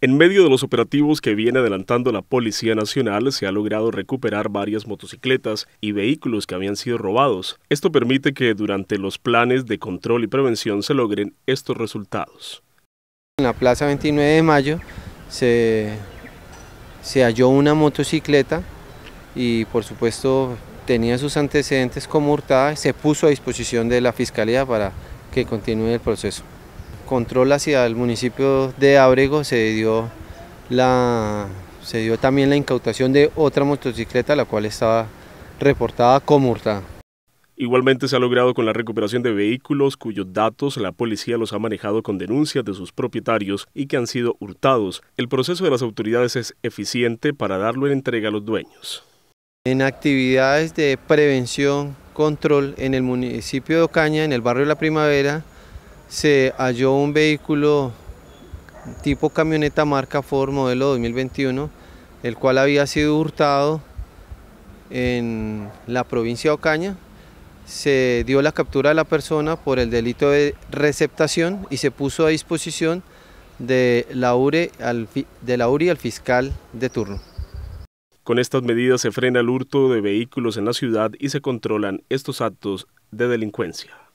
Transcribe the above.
En medio de los operativos que viene adelantando la Policía Nacional, se ha logrado recuperar varias motocicletas y vehículos que habían sido robados. Esto permite que durante los planes de control y prevención se logren estos resultados. En la Plaza 29 de Mayo se, se halló una motocicleta y por supuesto tenía sus antecedentes como hurtada, se puso a disposición de la Fiscalía para que continúe el proceso control hacia el municipio de Abrego se dio, la, se dio también la incautación de otra motocicleta, la cual estaba reportada como hurtada. Igualmente se ha logrado con la recuperación de vehículos cuyos datos la policía los ha manejado con denuncias de sus propietarios y que han sido hurtados. El proceso de las autoridades es eficiente para darlo en entrega a los dueños. En actividades de prevención, control en el municipio de Ocaña, en el barrio de La Primavera, se halló un vehículo tipo camioneta marca Ford modelo 2021, el cual había sido hurtado en la provincia de Ocaña. Se dio la captura de la persona por el delito de receptación y se puso a disposición de la de la URI al fiscal de turno. Con estas medidas se frena el hurto de vehículos en la ciudad y se controlan estos actos de delincuencia.